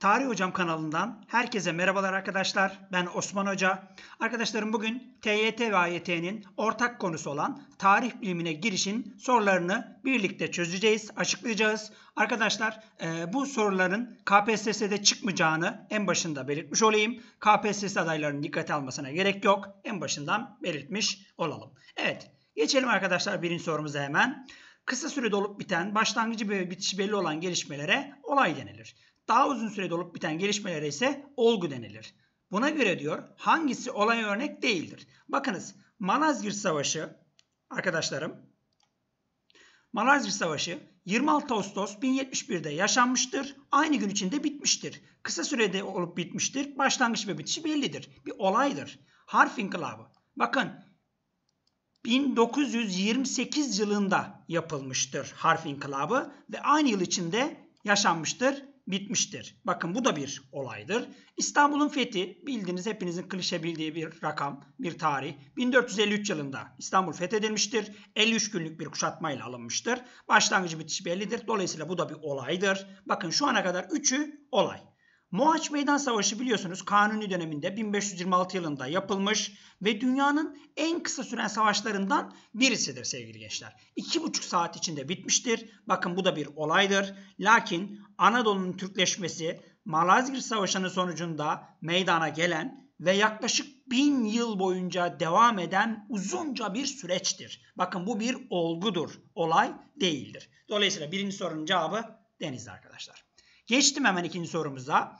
Tarih Hocam kanalından herkese merhabalar arkadaşlar. Ben Osman Hoca. Arkadaşlarım bugün TYT ve AYT'nin ortak konusu olan tarih bilimine girişin sorularını birlikte çözeceğiz, açıklayacağız. Arkadaşlar e, bu soruların KPSS'de çıkmayacağını en başında belirtmiş olayım. KPSS adaylarının dikkate almasına gerek yok. En başından belirtmiş olalım. Evet geçelim arkadaşlar birinci sorumuza hemen. Kısa sürede olup biten, başlangıcı ve bitişi belli olan gelişmelere olay denilir. Daha uzun sürede olup biten gelişmelere ise olgu denilir. Buna göre diyor hangisi olay örnek değildir. Bakınız Malazgirt Savaşı arkadaşlarım Malazgirt Savaşı 26 Ağustos 1071'de yaşanmıştır. Aynı gün içinde bitmiştir. Kısa sürede olup bitmiştir. Başlangıç ve bitişi bellidir. Bir olaydır. Harf İnkılabı. Bakın 1928 yılında yapılmıştır Harf İnkılabı ve aynı yıl içinde yaşanmıştır bitmiştir. Bakın bu da bir olaydır. İstanbul'un fethi bildiğiniz hepinizin klişe bildiği bir rakam, bir tarih. 1453 yılında İstanbul fethedilmiştir. 53 günlük bir kuşatmayla alınmıştır. Başlangıcı bitişi bellidir. Dolayısıyla bu da bir olaydır. Bakın şu ana kadar üçü olay. Mohaç Meydan Savaşı biliyorsunuz Kanuni döneminde 1526 yılında yapılmış ve dünyanın en kısa süren savaşlarından birisidir sevgili gençler. 2,5 saat içinde bitmiştir. Bakın bu da bir olaydır. Lakin Anadolu'nun Türkleşmesi Malazgirt Savaşı'nın sonucunda meydana gelen ve yaklaşık bin yıl boyunca devam eden uzunca bir süreçtir. Bakın bu bir olgudur, olay değildir. Dolayısıyla birinci sorunun cevabı denizli arkadaşlar. Geçtim hemen ikinci sorumuza.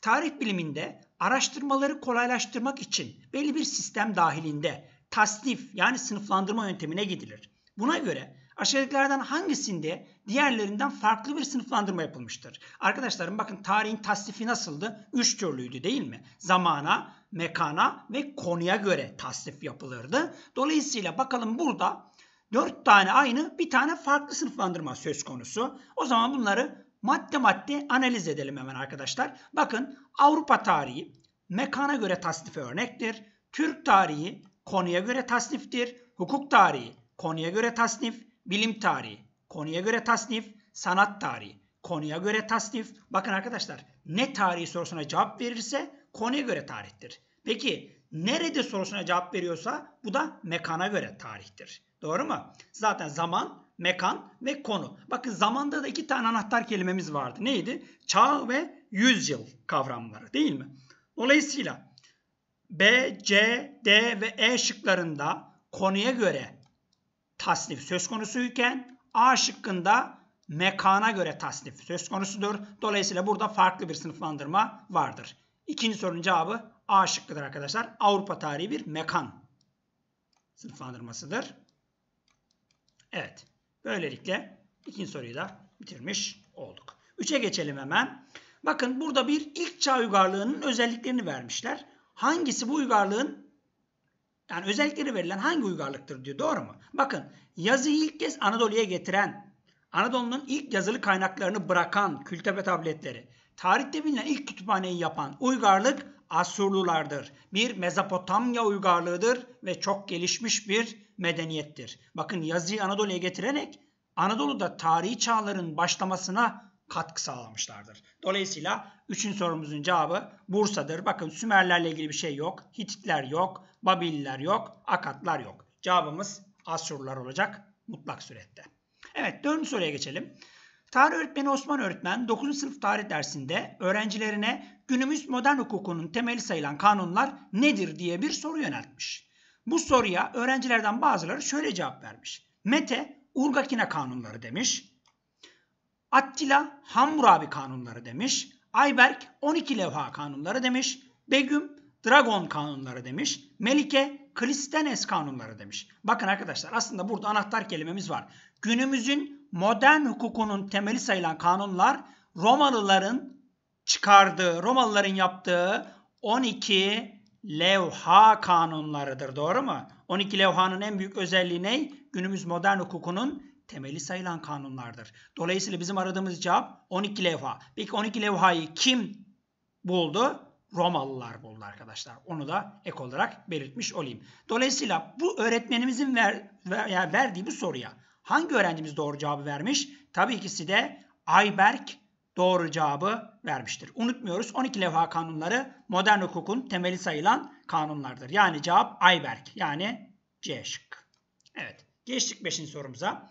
Tarih biliminde araştırmaları kolaylaştırmak için belli bir sistem dahilinde tasnif yani sınıflandırma yöntemine gidilir. Buna göre aşağıdakilerden hangisinde diğerlerinden farklı bir sınıflandırma yapılmıştır? Arkadaşlarım bakın tarihin tasnifi nasıldı? Üç türlüydü değil mi? Zamana, mekana ve konuya göre tasnif yapılırdı. Dolayısıyla bakalım burada dört tane aynı bir tane farklı sınıflandırma söz konusu. O zaman bunları madde madde analiz edelim hemen arkadaşlar. Bakın Avrupa tarihi mekana göre tasnife örnektir. Türk tarihi konuya göre tasniftir. Hukuk tarihi konuya göre tasnif. Bilim tarihi konuya göre tasnif. Sanat tarihi konuya göre tasnif. Bakın arkadaşlar ne tarihi sorusuna cevap verirse konuya göre tarihtir. Peki nerede sorusuna cevap veriyorsa bu da mekana göre tarihtir. Doğru mu? Zaten zaman mekan ve konu. Bakın zamanda da iki tane anahtar kelimemiz vardı. Neydi? Çağ ve yüzyıl kavramları değil mi? Dolayısıyla B, C, D ve E şıklarında konuya göre tasnif söz konusuyken A şıkkında mekana göre tasnif söz konusudur. Dolayısıyla burada farklı bir sınıflandırma vardır. İkinci sorunun cevabı A şıkkıdır arkadaşlar. Avrupa tarihi bir mekan sınıflandırmasıdır. Evet. Böylelikle ikinci soruyu da bitirmiş olduk. Üçe geçelim hemen. Bakın burada bir ilk çağ uygarlığının özelliklerini vermişler. Hangisi bu uygarlığın yani özellikleri verilen hangi uygarlıktır diyor. Doğru mu? Bakın yazıyı ilk kez Anadolu'ya getiren, Anadolu'nun ilk yazılı kaynaklarını bırakan külte ve tabletleri, tarihte bilinen ilk kütüphaneyi yapan uygarlık Asurlulardır. Bir Mezopotamya uygarlığıdır ve çok gelişmiş bir medeniyettir. Bakın yazıyı Anadolu'ya getirerek Anadolu'da tarihi çağların başlamasına katkı sağlamışlardır. Dolayısıyla üçün sorumuzun cevabı Bursa'dır. Bakın Sümerlerle ilgili bir şey yok. Hititler yok. Babililer yok. Akatlar yok. Cevabımız Asurlar olacak mutlak surette. Evet dördüncü soruya geçelim. Tarih öğretmeni Osman Öğretmen 9. sınıf tarih dersinde öğrencilerine günümüz modern hukukunun temeli sayılan kanunlar nedir diye bir soru yöneltmiş. Bu soruya öğrencilerden bazıları şöyle cevap vermiş. Mete Urgakine kanunları demiş. Attila Hammurabi kanunları demiş. Ayberk 12 levha kanunları demiş. Begüm Dragon kanunları demiş. Melike Klistenes kanunları demiş. Bakın arkadaşlar aslında burada anahtar kelimemiz var. Günümüzün modern hukukunun temeli sayılan kanunlar Romalıların çıkardığı, Romalıların yaptığı 12 levha kanunlarıdır. Doğru mu? 12 levhanın en büyük özelliği ne? Günümüz modern hukukunun temeli sayılan kanunlardır. Dolayısıyla bizim aradığımız cevap 12 levha. Peki 12 levhayı kim buldu? Romalılar buldu arkadaşlar. Onu da ek olarak belirtmiş olayım. Dolayısıyla bu öğretmenimizin ver, ver, yani verdiği bu soruya hangi öğrencimiz doğru cevabı vermiş? Tabii ikisi de Ayberk doğru cevabı vermiştir. Unutmuyoruz 12 levha kanunları modern hukukun temeli sayılan kanunlardır. Yani cevap Ayberk yani C şıkkı. Evet geçtik 5. sorumuza.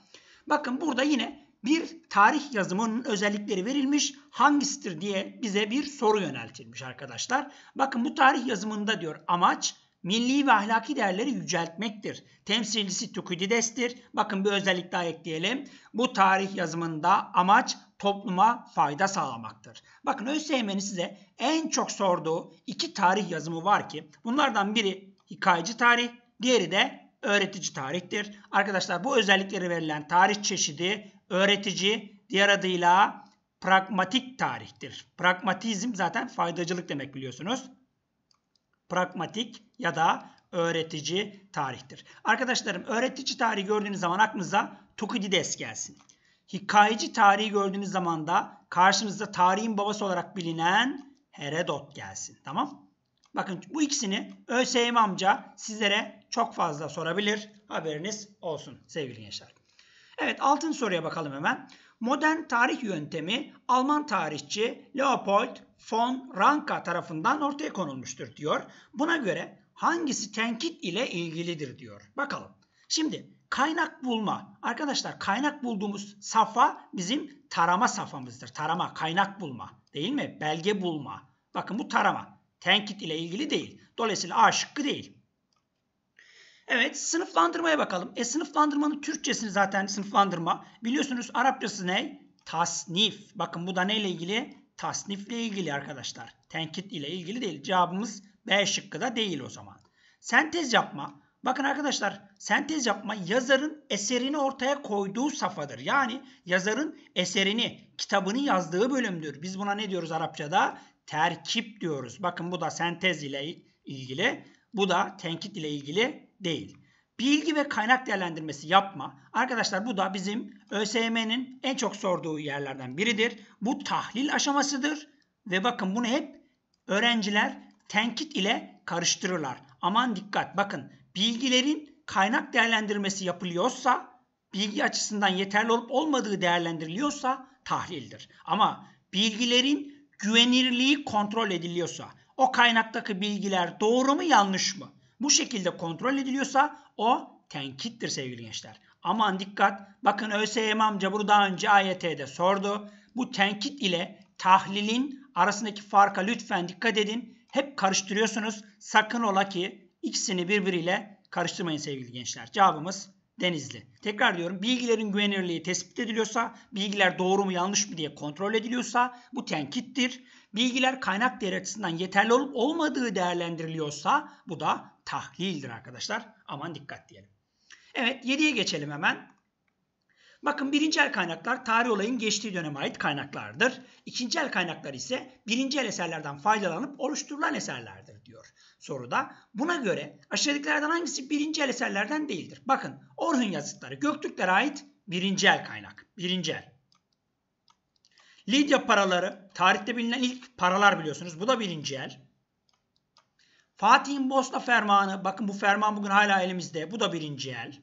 Bakın burada yine bir tarih yazımının özellikleri verilmiş hangisidir diye bize bir soru yöneltilmiş arkadaşlar. Bakın bu tarih yazımında diyor amaç milli ve ahlaki değerleri yüceltmektir. Temsilcisi Tukidides'tir. Bakın bir özellik daha ekleyelim. Bu tarih yazımında amaç topluma fayda sağlamaktır. Bakın ÖSYM'nin size en çok sorduğu iki tarih yazımı var ki bunlardan biri hikayeci tarih, diğeri de öğretici tarihtir. Arkadaşlar bu özellikleri verilen tarih çeşidi öğretici, diğer adıyla pragmatik tarihtir. Pragmatizm zaten faydacılık demek biliyorsunuz pragmatik ya da öğretici tarihtir. Arkadaşlarım öğretici tarih gördüğünüz zaman aklınıza Tukidides gelsin. Hikayeci tarihi gördüğünüz zaman da karşınızda tarihin babası olarak bilinen Herodot gelsin. Tamam? Bakın bu ikisini ÖSYM amca sizlere çok fazla sorabilir. Haberiniz olsun sevgili gençler. Evet altın soruya bakalım hemen. Modern tarih yöntemi Alman tarihçi Leopold von Ranke tarafından ortaya konulmuştur diyor. Buna göre hangisi tenkit ile ilgilidir diyor. Bakalım. Şimdi kaynak bulma. Arkadaşlar kaynak bulduğumuz safa bizim tarama safamızdır. Tarama, kaynak bulma değil mi? Belge bulma. Bakın bu tarama. Tenkit ile ilgili değil. Dolayısıyla A şıkkı değil. Evet sınıflandırmaya bakalım. E sınıflandırmanın Türkçesini zaten sınıflandırma. Biliyorsunuz Arapçası ne? Tasnif. Bakın bu da neyle ilgili? Tasnifle ilgili arkadaşlar. Tenkit ile ilgili değil. Cevabımız B şıkkı da değil o zaman. Sentez yapma. Bakın arkadaşlar sentez yapma yazarın eserini ortaya koyduğu safadır. Yani yazarın eserini, kitabını yazdığı bölümdür. Biz buna ne diyoruz Arapçada? Terkip diyoruz. Bakın bu da sentez ile ilgili. Bu da tenkit ile ilgili değil. Bilgi ve kaynak değerlendirmesi yapma. Arkadaşlar bu da bizim ÖSYM'nin en çok sorduğu yerlerden biridir. Bu tahlil aşamasıdır. Ve bakın bunu hep öğrenciler tenkit ile karıştırırlar. Aman dikkat bakın bilgilerin kaynak değerlendirmesi yapılıyorsa bilgi açısından yeterli olup olmadığı değerlendiriliyorsa tahlildir. Ama bilgilerin güvenirliği kontrol ediliyorsa o kaynaktaki bilgiler doğru mu yanlış mı? Bu şekilde kontrol ediliyorsa o tenkittir sevgili gençler. Aman dikkat bakın ÖSYM amca bunu daha önce AYT'de sordu. Bu tenkit ile tahlilin arasındaki farka lütfen dikkat edin. Hep karıştırıyorsunuz. Sakın ola ki ikisini birbiriyle karıştırmayın sevgili gençler. Cevabımız Denizli. Tekrar diyorum bilgilerin güvenirliği tespit ediliyorsa, bilgiler doğru mu yanlış mı diye kontrol ediliyorsa bu tenkittir bilgiler kaynak değeri açısından yeterli olup olmadığı değerlendiriliyorsa bu da tahlildir arkadaşlar. Aman dikkat diyelim. Evet 7'ye geçelim hemen. Bakın birinci el kaynaklar tarih olayın geçtiği döneme ait kaynaklardır. İkinci el kaynaklar ise birinci el eserlerden faydalanıp oluşturulan eserlerdir diyor soruda. Buna göre aşağıdakilerden hangisi birinci el eserlerden değildir? Bakın Orhun yazıtları Göktürklere ait birinci el kaynak. Birinci el. Lidya paraları tarihte bilinen ilk paralar biliyorsunuz. Bu da birinci el. Fatih'in Bosna fermanı bakın bu ferman bugün hala elimizde. Bu da birinci el.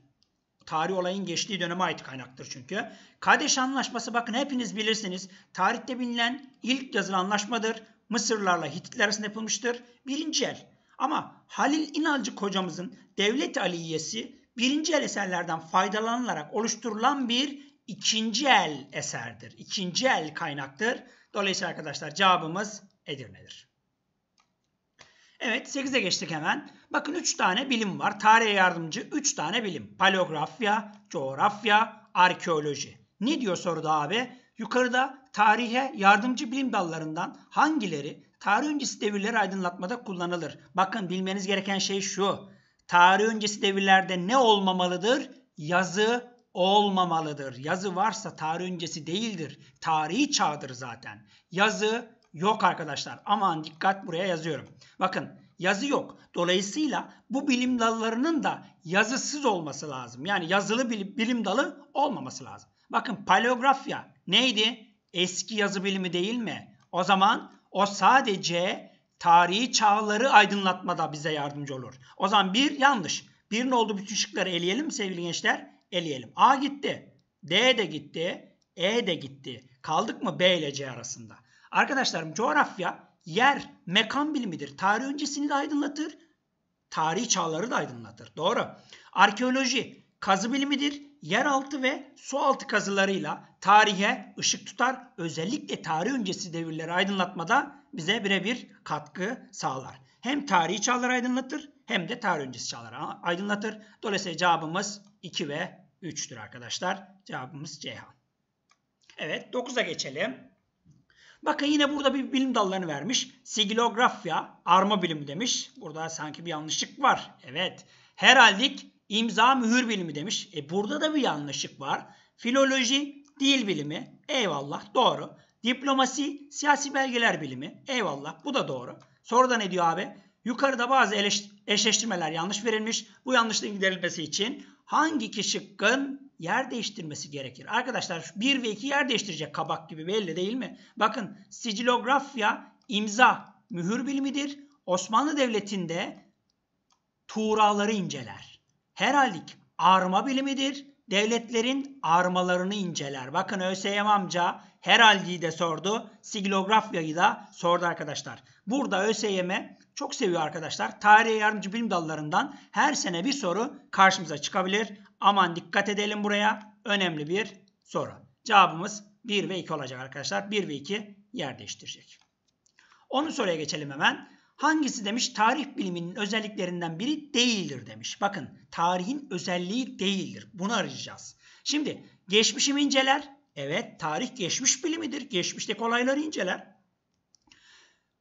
Tarih olayın geçtiği döneme ait kaynaktır çünkü. Kadeş Anlaşması bakın hepiniz bilirsiniz. Tarihte bilinen ilk yazılı anlaşmadır. Mısırlarla Hititler arasında yapılmıştır. Birinci el. Ama Halil İnalcık hocamızın Devlet Aliyesi birinci el eserlerden faydalanılarak oluşturulan bir ikinci el eserdir. İkinci el kaynaktır. Dolayısıyla arkadaşlar cevabımız Edirne'dir. Evet 8'e geçtik hemen. Bakın 3 tane bilim var. Tarihe yardımcı 3 tane bilim. Paleografya, coğrafya, arkeoloji. Ne diyor soruda abi? Yukarıda tarihe yardımcı bilim dallarından hangileri tarih öncesi devirleri aydınlatmada kullanılır? Bakın bilmeniz gereken şey şu. Tarih öncesi devirlerde ne olmamalıdır? Yazı olmamalıdır. Yazı varsa tarih öncesi değildir. Tarihi çağdır zaten. Yazı yok arkadaşlar. Aman dikkat buraya yazıyorum. Bakın yazı yok. Dolayısıyla bu bilim dallarının da yazısız olması lazım. Yani yazılı bilim, bilim dalı olmaması lazım. Bakın paleografya neydi? Eski yazı bilimi değil mi? O zaman o sadece tarihi çağları aydınlatmada bize yardımcı olur. O zaman bir yanlış. Bir ne oldu bütün şıkları eleyelim sevgili gençler? eleyelim. A gitti. D de gitti. E de gitti. Kaldık mı B ile C arasında? Arkadaşlarım coğrafya yer, mekan bilimidir. Tarih öncesini de aydınlatır. Tarih çağları da aydınlatır. Doğru. Arkeoloji kazı bilimidir. Yeraltı ve sualtı kazılarıyla tarihe ışık tutar. Özellikle tarih öncesi devirleri aydınlatmada bize birebir katkı sağlar. Hem tarihi çağları aydınlatır hem de tarih öncesi çağları aydınlatır. Dolayısıyla cevabımız 2 ve 3'tür arkadaşlar. Cevabımız Ceyhan. Evet 9'a geçelim. Bakın yine burada bir bilim dallarını vermiş. Sigilografya, arma bilimi demiş. Burada sanki bir yanlışlık var. Evet. Heraldik, imza mühür bilimi demiş. E burada da bir yanlışlık var. Filoloji, dil bilimi. Eyvallah doğru. Diplomasi, siyasi belgeler bilimi. Eyvallah bu da doğru. Sonra da ne diyor abi? Yukarıda bazı eşleştirmeler yanlış verilmiş. Bu yanlışlığın giderilmesi için hangi iki yer değiştirmesi gerekir? Arkadaşlar 1 ve 2 yer değiştirecek kabak gibi belli değil mi? Bakın sicilografya imza mühür bilimidir. Osmanlı Devleti'nde tuğraları inceler. Heraldik arma bilimidir. Devletlerin armalarını inceler. Bakın ÖSYM amca heraldiği de sordu. Sigilografyayı da sordu arkadaşlar. Burada ÖSYM çok seviyor arkadaşlar. Tarihe yardımcı bilim dallarından her sene bir soru karşımıza çıkabilir. Aman dikkat edelim buraya. Önemli bir soru. Cevabımız 1 ve 2 olacak arkadaşlar. 1 ve 2 yer değiştirecek. 10. soruya geçelim hemen. Hangisi demiş tarih biliminin özelliklerinden biri değildir demiş. Bakın tarihin özelliği değildir. Bunu arayacağız. Şimdi geçmişimi inceler. Evet tarih geçmiş bilimidir. Geçmişteki olayları inceler.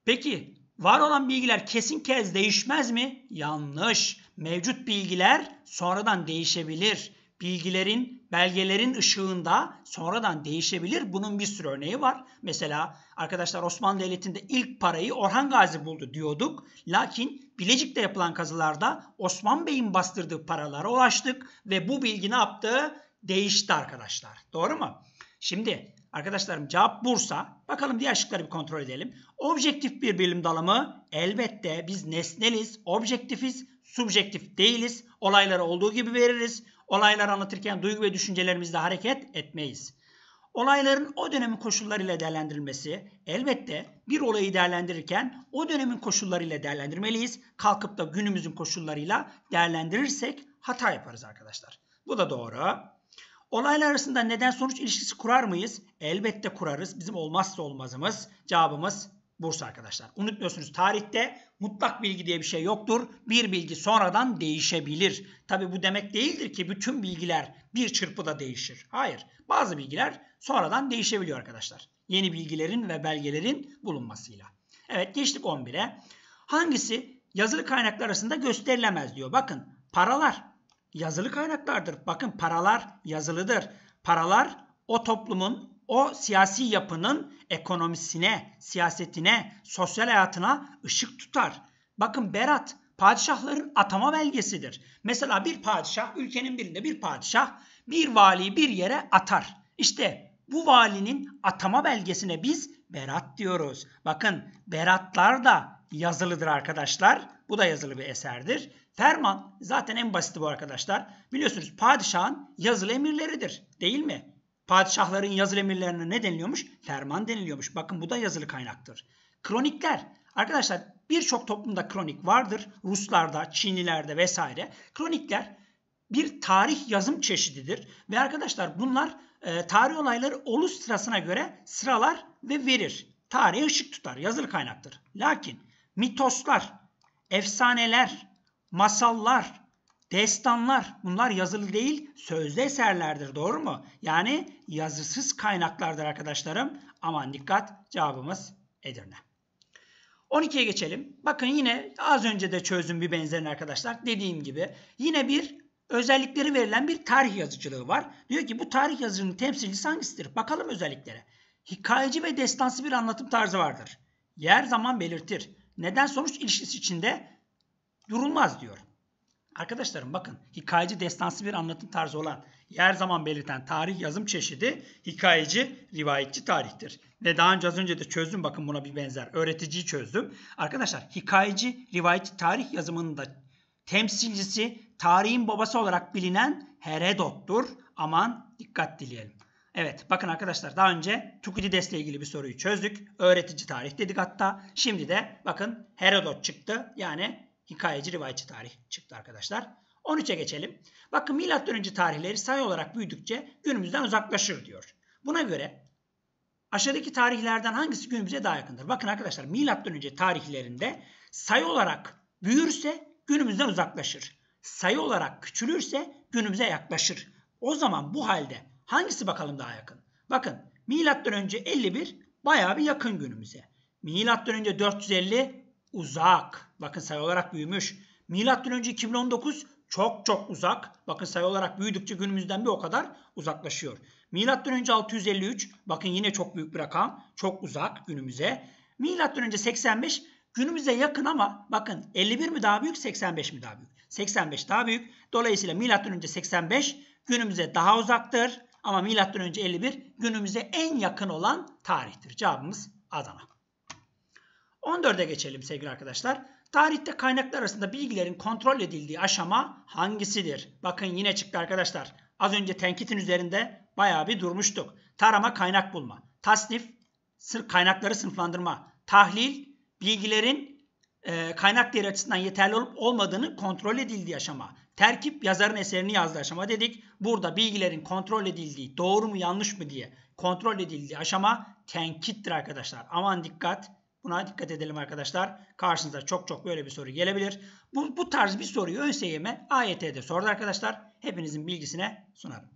Peki var olan bilgiler kesin kez değişmez mi? Yanlış. Mevcut bilgiler sonradan değişebilir. Bilgilerin, belgelerin ışığında sonradan değişebilir. Bunun bir sürü örneği var. Mesela arkadaşlar Osmanlı Devleti'nde ilk parayı Orhan Gazi buldu diyorduk. Lakin Bilecik'te yapılan kazılarda Osman Bey'in bastırdığı paralara ulaştık ve bu bilgi ne yaptı? Değişti arkadaşlar. Doğru mu? Şimdi arkadaşlarım cevap Bursa. Bakalım diğer şıkları bir kontrol edelim. Objektif bir bilim dalımı elbette biz nesneliz, objektifiz, subjektif değiliz. Olayları olduğu gibi veririz. Olayları anlatırken duygu ve düşüncelerimizle hareket etmeyiz. Olayların o dönemin koşullarıyla değerlendirilmesi elbette bir olayı değerlendirirken o dönemin koşullarıyla değerlendirmeliyiz. Kalkıp da günümüzün koşullarıyla değerlendirirsek hata yaparız arkadaşlar. Bu da doğru. Olaylar arasında neden sonuç ilişkisi kurar mıyız? Elbette kurarız. Bizim olmazsa olmazımız cevabımız Bursa arkadaşlar. Unutmuyorsunuz tarihte mutlak bilgi diye bir şey yoktur. Bir bilgi sonradan değişebilir. Tabi bu demek değildir ki bütün bilgiler bir çırpıda değişir. Hayır. Bazı bilgiler sonradan değişebiliyor arkadaşlar. Yeni bilgilerin ve belgelerin bulunmasıyla. Evet geçtik 11'e. Hangisi yazılı kaynaklar arasında gösterilemez diyor. Bakın paralar yazılı kaynaklardır. Bakın paralar yazılıdır. Paralar o toplumun, o siyasi yapının ekonomisine, siyasetine, sosyal hayatına ışık tutar. Bakın Berat padişahların atama belgesidir. Mesela bir padişah, ülkenin birinde bir padişah bir valiyi bir yere atar. İşte bu valinin atama belgesine biz berat diyoruz. Bakın beratlar da yazılıdır arkadaşlar. Bu da yazılı bir eserdir. Ferman zaten en basiti bu arkadaşlar. Biliyorsunuz padişahın yazılı emirleridir değil mi? Padişahların yazılı emirlerine ne deniliyormuş? Ferman deniliyormuş. Bakın bu da yazılı kaynaktır. Kronikler. Arkadaşlar birçok toplumda kronik vardır. Ruslarda, Çinlilerde vesaire. Kronikler bir tarih yazım çeşididir. Ve arkadaşlar bunlar e, tarih olayları oluş sırasına göre sıralar ve verir. Tarihe ışık tutar. Yazılı kaynaktır. Lakin mitoslar, efsaneler, masallar, destanlar bunlar yazılı değil sözlü eserlerdir doğru mu? Yani yazısız kaynaklardır arkadaşlarım. Aman dikkat cevabımız Edirne. 12'ye geçelim. Bakın yine az önce de çözdüm bir benzerini arkadaşlar. Dediğim gibi yine bir özellikleri verilen bir tarih yazıcılığı var. Diyor ki bu tarih yazıcının temsilcisi hangisidir? Bakalım özelliklere. Hikayeci ve destansı bir anlatım tarzı vardır. Yer zaman belirtir. Neden sonuç ilişkisi içinde Durulmaz diyor. Arkadaşlarım bakın hikayeci destansı bir anlatım tarzı olan yer zaman belirten tarih yazım çeşidi hikayeci rivayetçi tarihtir. Ve daha önce az önce de çözdüm bakın buna bir benzer öğreticiyi çözdüm. Arkadaşlar hikayeci rivayetçi tarih yazımının da temsilcisi tarihin babası olarak bilinen Herodot'tur. Aman dikkat dileyelim. Evet bakın arkadaşlar daha önce Tukidides'le ilgili bir soruyu çözdük. Öğretici tarih dedik hatta. Şimdi de bakın Herodot çıktı. Yani hikayeci rivayetçi tarih çıktı arkadaşlar. 13'e geçelim. Bakın milattan önce tarihleri sayı olarak büyüdükçe günümüzden uzaklaşır diyor. Buna göre aşağıdaki tarihlerden hangisi günümüze daha yakındır? Bakın arkadaşlar milattan önce tarihlerinde sayı olarak büyürse günümüzden uzaklaşır. Sayı olarak küçülürse günümüze yaklaşır. O zaman bu halde hangisi bakalım daha yakın? Bakın milattan önce 51 bayağı bir yakın günümüze. Milattan önce 450 uzak. Bakın sayı olarak büyümüş. Milattan önce 2019 çok çok uzak. Bakın sayı olarak büyüdükçe günümüzden bir o kadar uzaklaşıyor. Milattan önce 653 bakın yine çok büyük bir rakam. Çok uzak günümüze. Milattan önce 85 günümüze yakın ama bakın 51 mi daha büyük 85 mi daha büyük? 85 daha büyük. Dolayısıyla milattan önce 85 günümüze daha uzaktır. Ama milattan önce 51 günümüze en yakın olan tarihtir. Cevabımız Adana. 14'e geçelim sevgili arkadaşlar. Tarihte kaynaklar arasında bilgilerin kontrol edildiği aşama hangisidir? Bakın yine çıktı arkadaşlar. Az önce tenkitin üzerinde bayağı bir durmuştuk. Tarama kaynak bulma. Tasnif kaynakları sınıflandırma. Tahlil bilgilerin e, kaynak değeri açısından yeterli olup olmadığını kontrol edildiği aşama. Terkip yazarın eserini yazdığı aşama dedik. Burada bilgilerin kontrol edildiği doğru mu yanlış mı diye kontrol edildiği aşama tenkittir arkadaşlar. Aman dikkat Buna dikkat edelim arkadaşlar. Karşınıza çok çok böyle bir soru gelebilir. Bu, bu tarz bir soruyu ÖSYM AYT'de sordu arkadaşlar. Hepinizin bilgisine sunarım.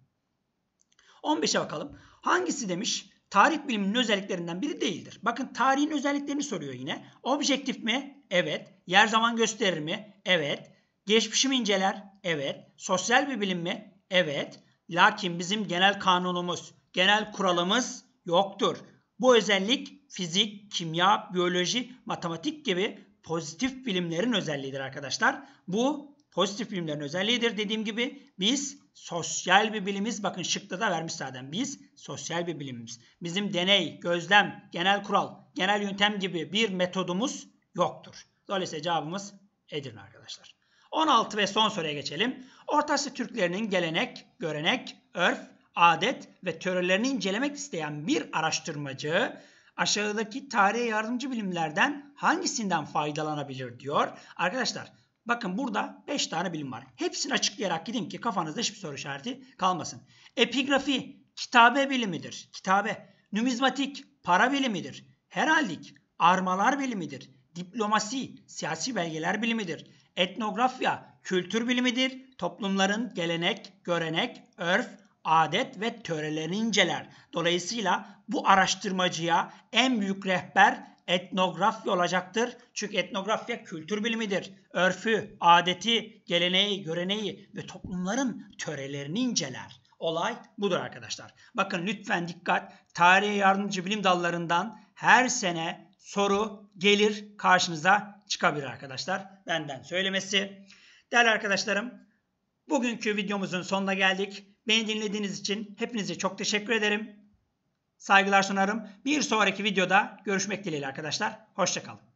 15'e bakalım. Hangisi demiş? Tarih biliminin özelliklerinden biri değildir. Bakın tarihin özelliklerini soruyor yine. Objektif mi? Evet. Yer zaman gösterir mi? Evet. Geçmişi inceler? Evet. Sosyal bir bilim mi? Evet. Lakin bizim genel kanunumuz, genel kuralımız yoktur. Bu özellik fizik, kimya, biyoloji, matematik gibi pozitif bilimlerin özelliğidir arkadaşlar. Bu pozitif bilimlerin özelliğidir. Dediğim gibi biz sosyal bir bilimiz. Bakın şıkta da vermiş zaten. Biz sosyal bir bilimimiz. Bizim deney, gözlem, genel kural, genel yöntem gibi bir metodumuz yoktur. Dolayısıyla cevabımız Edirne arkadaşlar. 16 ve son soruya geçelim. Orta Türklerinin gelenek, görenek, örf, adet ve törelerini incelemek isteyen bir araştırmacı aşağıdaki tarihe yardımcı bilimlerden hangisinden faydalanabilir diyor. Arkadaşlar bakın burada 5 tane bilim var. Hepsini açıklayarak gideyim ki kafanızda hiçbir soru işareti kalmasın. Epigrafi kitabe bilimidir. Kitabe. Numizmatik para bilimidir. Heraldik armalar bilimidir. Diplomasi siyasi belgeler bilimidir. Etnografya kültür bilimidir. Toplumların gelenek, görenek, örf, adet ve törelerini inceler. Dolayısıyla bu araştırmacıya en büyük rehber etnografya olacaktır. Çünkü etnografya kültür bilimidir. Örfü, adeti, geleneği, göreneği ve toplumların törelerini inceler. Olay budur arkadaşlar. Bakın lütfen dikkat. Tarihe yardımcı bilim dallarından her sene soru gelir karşınıza çıkabilir arkadaşlar. Benden söylemesi. Değerli arkadaşlarım bugünkü videomuzun sonuna geldik. Beni dinlediğiniz için hepinize çok teşekkür ederim. Saygılar sunarım. Bir sonraki videoda görüşmek dileğiyle arkadaşlar. Hoşçakalın.